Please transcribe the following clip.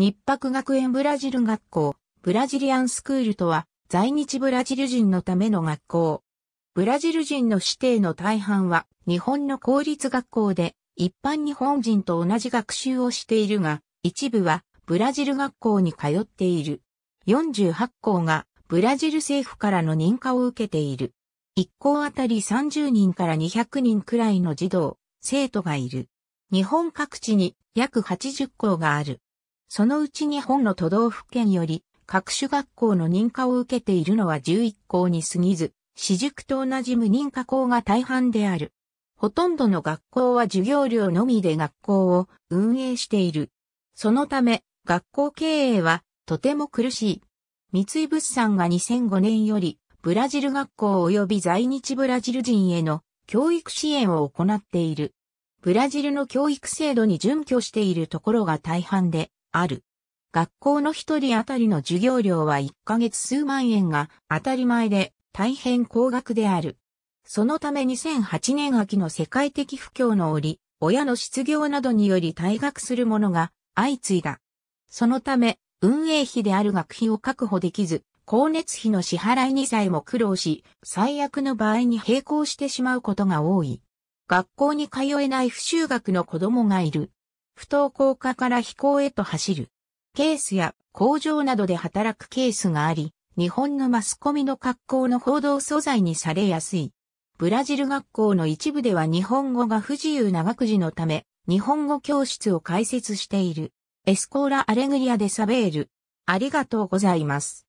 日白学園ブラジル学校、ブラジリアンスクールとは、在日ブラジル人のための学校。ブラジル人の指定の大半は、日本の公立学校で、一般日本人と同じ学習をしているが、一部は、ブラジル学校に通っている。48校が、ブラジル政府からの認可を受けている。1校あたり30人から200人くらいの児童、生徒がいる。日本各地に約80校がある。そのうち日本の都道府県より各種学校の認可を受けているのは11校に過ぎず、私塾と同じ無認可校が大半である。ほとんどの学校は授業料のみで学校を運営している。そのため、学校経営はとても苦しい。三井物産が2005年より、ブラジル学校及び在日ブラジル人への教育支援を行っている。ブラジルの教育制度に準拠しているところが大半で、ある。学校の一人当たりの授業料は1ヶ月数万円が当たり前で大変高額である。そのため2008年秋の世界的不況の折、親の失業などにより退学する者が相次いだ。そのため、運営費である学費を確保できず、光熱費の支払いにさえも苦労し、最悪の場合に並行してしまうことが多い。学校に通えない不就学の子供がいる。不登校化から非行へと走る。ケースや工場などで働くケースがあり、日本のマスコミの格好の報道素材にされやすい。ブラジル学校の一部では日本語が不自由な学児のため、日本語教室を開設している。エスコーラ・アレグリア・でサベール。ありがとうございます。